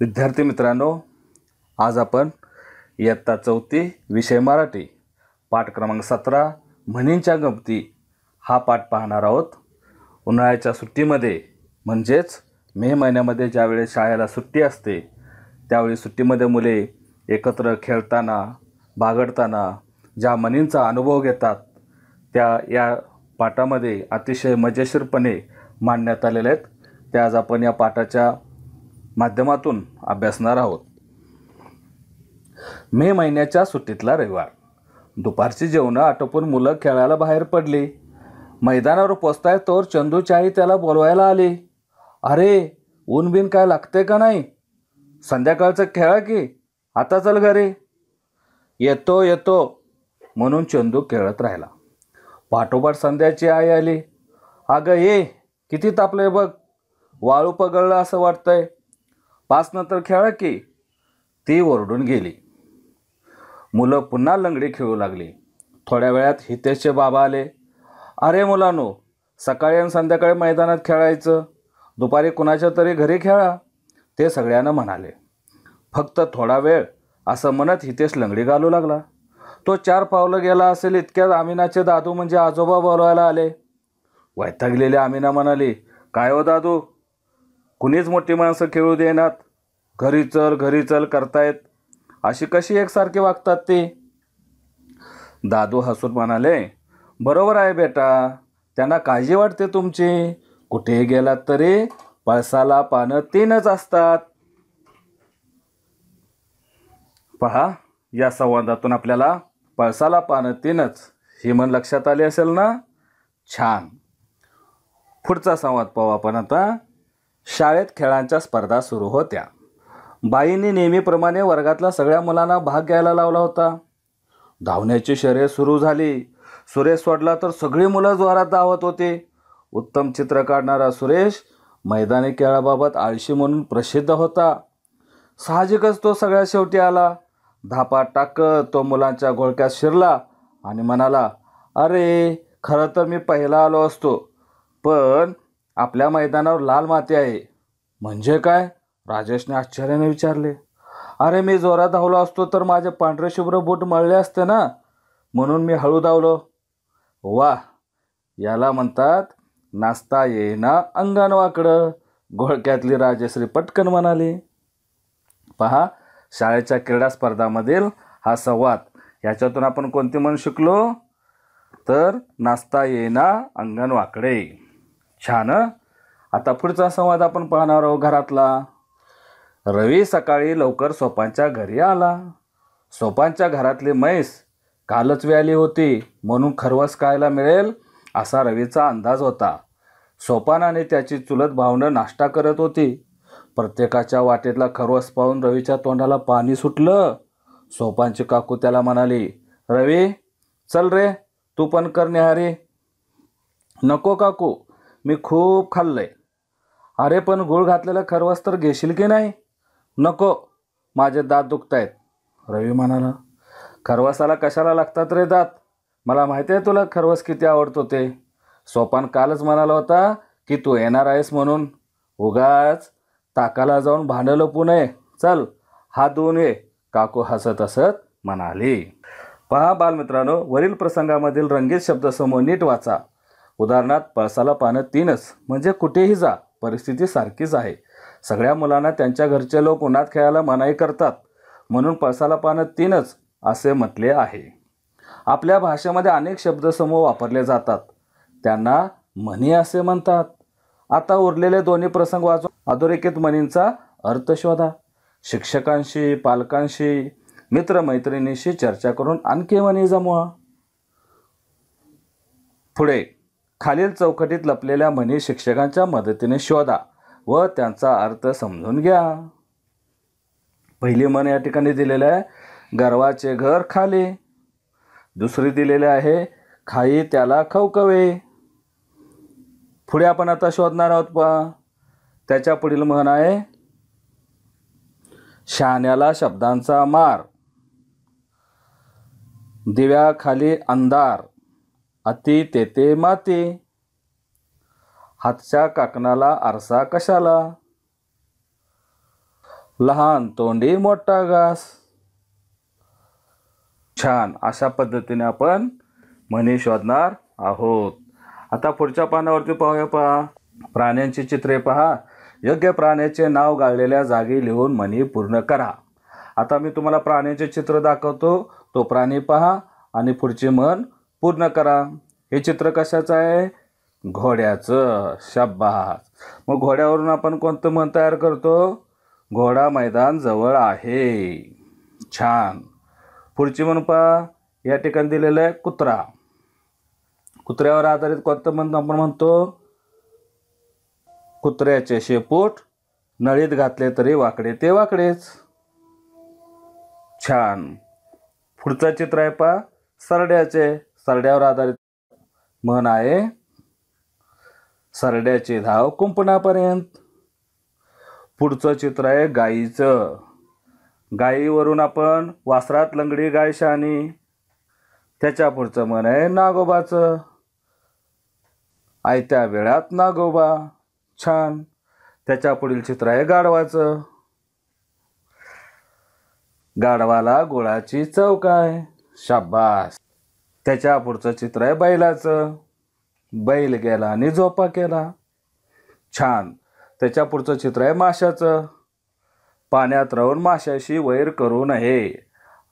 विद्यार्थी मित्रांनो आज आपण इयत्ता चौथी विषय मराठी पाठ क्रमांक सतरा म्हणींच्या गमती हा पाठ पाहणार आहोत उन्हाळ्याच्या सुट्टीमध्ये म्हणजेच मे महिन्यामध्ये ज्यावेळेस शाळेला सुट्टी असते त्यावेळी सुट्टीमध्ये मुले एकत्र खेळताना बागडताना ज्या मनींचा अनुभव घेतात त्या या पाठामध्ये अतिशय मजेशीरपणे मांडण्यात आलेल्या आहेत त्या आज आपण या पाठाच्या माध्यमातून अभ्यासणार आहोत मे महिन्याच्या सुट्टीतला रविवार दुपारची जेवणं आटोपून मुलं खेळायला बाहेर पडली मैदानावर पोचताय तोर चंदूच्याही त्याला बोलवायला आली अरे ऊन बिन काय लागते का नाही संध्याकाळचं खेळ की आता चल घरी येतो येतो म्हणून चंदू खेळत राहिला पाठोपाठ संध्याची आई आली अगं ये किती तापलंय बघ वाळू पगळलं असं वाटतंय पाच नंतर खेळा की ती ओरडून गेली मुलं पुन्हा लंगडी खेळू लागली थोड्या वेळात हितेशचे बाबा आले अरे मुलांनो सकाळी आणि संध्याकाळी मैदानात खेळायचं दुपारी कुणाच्या तरी घरी खेळा ते सगळ्यांना म्हणाले फक्त थोडा वेळ असं म्हणत हितेश लंगडी घालू लागला तो चार पावलं गेला असेल इतक्यात आमिनाचे दादू म्हणजे आजोबा बोलवायला आले वैतागलेले आमिना म्हणाली काय हो दादू कुणीच मोठी माणसं खेळू देणार घरी चल घरी चल करतायत अशी कशी एकसारखी वागतात ते दादू हसून म्हणाले बरोबर आहे बेटा त्यांना काळजी वाटते तुमची कुठे गेलात तरी पळसाला पानं तीनच असतात पहा या संवादातून आपल्याला पळसाला पानं तीनच हे म्हण लक्षात आले असेल ना छान पुढचा संवाद पाहू आपण आता शाळेत खेळांच्या स्पर्धा सुरू होत्या बाईंनी नेहमीप्रमाणे वर्गातल्या सगळ्या मुलांना भाग घ्यायला लावला होता धावण्याची शर्यत सुरू झाली सुरेश सोडला तर सगळी मुलं जोरात धावत होती उत्तम चित्र काढणारा सुरेश मैदानी खेळाबाबत आळशी म्हणून प्रसिद्ध होता साहजिकच तो सगळ्या शेवटी आला धापा टाकत तो मुलांच्या घोळक्यात शिरला आणि म्हणाला अरे खरं तर मी पहिला आलो असतो पण आपल्या मैदानावर लाल माती आहे म्हणजे काय राजेशने आश्चर्याने विचारले अरे मी जोरात धावलो असतो तर माझे पांढरे शुभ्र बूट मळले असते ना म्हणून मी हळू धावलो वा याला म्हणतात नाचता येईना अंगणवाकडं घोळक्यातली राजश्री पटकन म्हणाली पहा शाळेच्या क्रीडा स्पर्धामधील हा संवाद ह्याच्यातून आपण कोणते म्हण शिकलो तर नाचता येईना अंगणवाकडे छान आता पुढचा संवाद आपण पाहणार आहोत घरातला रवी सकाळी लवकर सोपांच्या घरी आला सोपांच्या घरातली म्हैस कालच व्याली होती म्हणून खरवस खायला मिळेल असा रवीचा अंदाज होता सोपानाने त्याची चुलत भावनं नाश्ता करत होती प्रत्येकाच्या वाटेतला खरवस पाहून रवीच्या तोंडाला पाणी सुटलं सोपानची काकू त्याला म्हणाली रवी चल रे तू पण कर निहारी नको काकू मी खूप खाल्लंय अरे पण गुळ घातलेलं खरवस तर घेशील की नाही नको माझे दात दुखतायत रवी म्हणाला खरवासाला कशाला लागतात रे दात मला माहिती आहे तुला खरवस किती आवडतो ते सोपान कालच म्हणाला होता की तू येणार आहेस म्हणून उगाच ताकाला जाऊन भांडं लपू चल हा दोन ये काकू हसत हसत म्हणाली पहा बालमित्रांनो वरील प्रसंगामधील रंगीत शब्द समोर नीट वाचा उदाहरणार्थ पळसाला पानं तीनच म्हणजे कुठेही जा परिस्थिती सारखीच आहे सगळ्या मुलांना त्यांच्या घरचे लोक उन्हात खेळायला मनाई करतात म्हणून पळसाला पानं तीनच असे म्हटले आहे आपल्या भाषेमध्ये अनेक शब्दसमूह वापरले जातात त्यांना म्हणी असे म्हणतात आता उरलेले दोन्ही प्रसंग वाचून अधोरेखित म्हणींचा अर्थ शोधा शिक्षकांशी पालकांशी मित्रमैत्रिणींशी चर्चा करून आणखी म्हणी जमवा पुढे खालील चौकटीत लपलेल्या म्हणी शिक्षकांच्या मदतीने शोधा व त्यांचा अर्थ समजून घ्या पहिली म्हण या ठिकाणी दिलेलं आहे गर्वाचे घर खाली दुसरी दिलेले आहे खाई त्याला खवखवे पुढे आपण आता शोधणार आहोत पहा त्याच्या पुढील म्हण आहे शहाण्याला शब्दांचा मार दिव्या खाली अंधार अति तेते माती हातच्या काकणाला आरसा कशाला लहान तोंडी मोठा घास छान अशा पद्धतीने आपण म्हणी शोधणार आहोत आता पुढच्या पानावरती पाहूया पहा प्राण्यांची चित्रे पहा योग्य प्राण्याचे नाव गाळलेल्या जागी लिहून म्हणी पूर्ण करा आता मी तुम्हाला प्राण्याचे चित्र दाखवतो तो प्राणी पहा आणि पुढचे मन पूर्ण करा हे चित्र कशाचं आहे घोड्याचं शब्बास मग घोड्यावरून आपण कोणतं मन तयार करतो घोडा मैदान जवळ आहे छान पुढची म्हणून पहा या ठिकाणी दिलेलं आहे कुत्रा कुत्र्यावर आधारित कोणतं म्हणतो आपण म्हणतो कुत्र्याचे शेपूट नळीत घातले तरी वाकडे ते वाकडेच छान पुढचं चित्र आहे पहा सरड्याचे सरड्यावर आधारित म्हण आहे सरड्याचे धाव कुंपणापर्यंत पुढचं चित्र आहे गाईचं गायीवरून आपण वासरात लंगडी गाय शहाणी त्याच्या पुढचं मन आहे नागोबाचं आयत्या वेळात नागोबा छान त्याच्या पुढील चित्र आहे गाढवाचं गाढवाला गोळाची चव काय शाबास त्याच्या पुढचं चित्र आहे बैलाचं बैल गेला आणि झोपा केला छान त्याच्या पुढचं चित्र आहे माशाचं पाण्यात राहून माशाशी वैर करू नये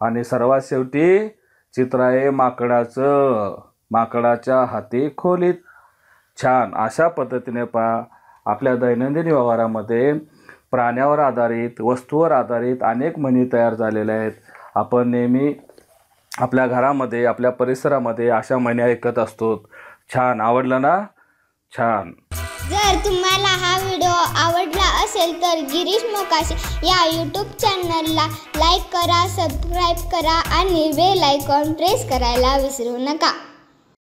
आणि सर्वात शेवटी चित्र आहे माकडाचं माकडाच्या हाती खोलीत छान अशा पद्धतीने पहा आपल्या दैनंदिन व्यवहारामध्ये प्राण्यावर आधारित वस्तूवर आधारित अनेक म्हणी तयार झालेल्या आहेत आपण नेहमी आपल्या घरामध्ये आपल्या परिसरामध्ये अशा म्हण्या ऐकत असतो छान आवडलं ना छान जर तुम्हाला हा व्हिडिओ आवडला असेल तर गिरीश मोकाशी या यूट्यूब चॅनलला लाईक करा सबस्क्राईब करा आणि बेल आयकॉन प्रेस करायला विसरू नका